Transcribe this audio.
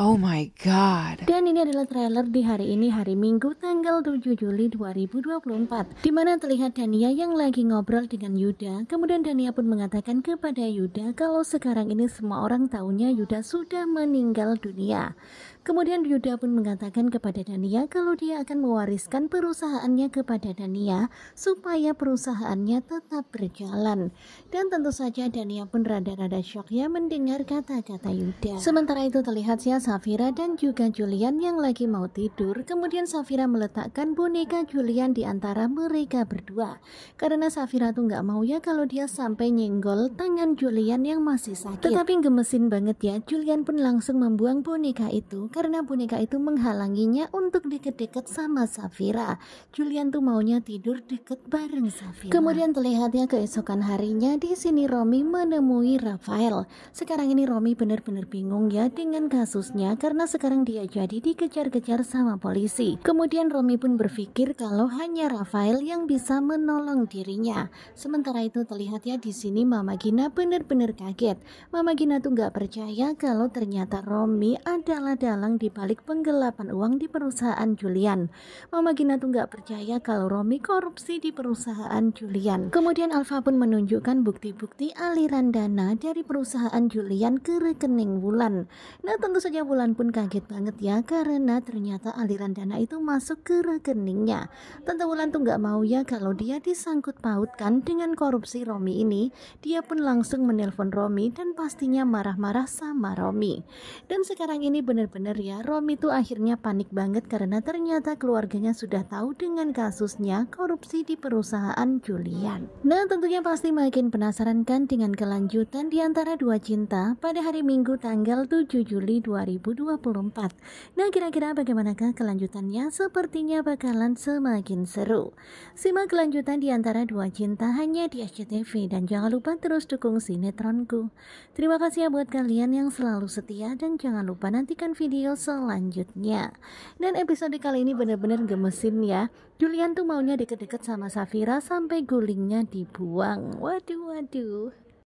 Oh my God. Dan ini adalah trailer di hari ini hari Minggu tanggal 7 Juli 2024 di mana terlihat Dania yang lagi ngobrol dengan Yuda. Kemudian Dania pun mengatakan kepada Yuda kalau sekarang ini semua orang tahunya Yuda sudah meninggal dunia. Kemudian Yuda pun mengatakan kepada Dania kalau dia akan mewariskan perusahaannya kepada Dania supaya perusahaannya tetap berjalan. Dan tentu saja Dania pun rada-rada shock ya mendengar kata-kata Yuda. Sementara itu terlihat siasat ya, Safira dan juga Julian yang lagi mau tidur. Kemudian Safira meletakkan boneka Julian di antara mereka berdua. Karena Safira tuh nggak mau ya kalau dia sampai nyenggol tangan Julian yang masih sakit. Tetapi gemesin banget ya, Julian pun langsung membuang boneka itu karena boneka itu menghalanginya untuk deket-deket sama Safira. Julian tuh maunya tidur deket bareng Safira. Kemudian terlihatnya keesokan harinya di sini Romi menemui Rafael. Sekarang ini Romi benar-benar bingung ya dengan kasusnya anaknya karena sekarang dia jadi dikejar-kejar sama polisi. Kemudian Romi pun berpikir kalau hanya Rafael yang bisa menolong dirinya. Sementara itu terlihat ya di sini Mama Gina benar-benar kaget. Mama Gina tuh nggak percaya kalau ternyata Romi adalah dalang di balik penggelapan uang di perusahaan Julian. Mama Gina tuh nggak percaya kalau Romi korupsi di perusahaan Julian. Kemudian Alfa pun menunjukkan bukti-bukti aliran dana dari perusahaan Julian ke rekening Wulan. Nah tentu saja Panitia Wulan pun kaget banget ya karena ternyata aliran dana itu masuk ke rekeningnya. Tentu Wulan tuh nggak mau ya kalau dia disangkut pautkan dengan korupsi Romi ini. Dia pun langsung menelpon Romi dan pastinya marah-marah sama Romi. Dan sekarang ini bener-bener ya Romi tuh akhirnya panik banget karena ternyata keluarganya sudah tahu dengan kasusnya korupsi di perusahaan Julian. Nah tentunya pasti makin penasaran kan dengan kelanjutan di antara dua cinta pada hari Minggu tanggal 7 Juli 2020 2024. Nah, kira-kira bagaimanakah kelanjutannya? Sepertinya bakalan semakin seru. Simak kelanjutan di antara dua cinta hanya di SCTV dan jangan lupa terus dukung sinetronku. Terima kasih ya buat kalian yang selalu setia dan jangan lupa nantikan video selanjutnya. Dan episode kali ini benar-benar gemesin ya. Julian tuh maunya deket-deket sama Safira sampai gulingnya dibuang. Waduh, waduh.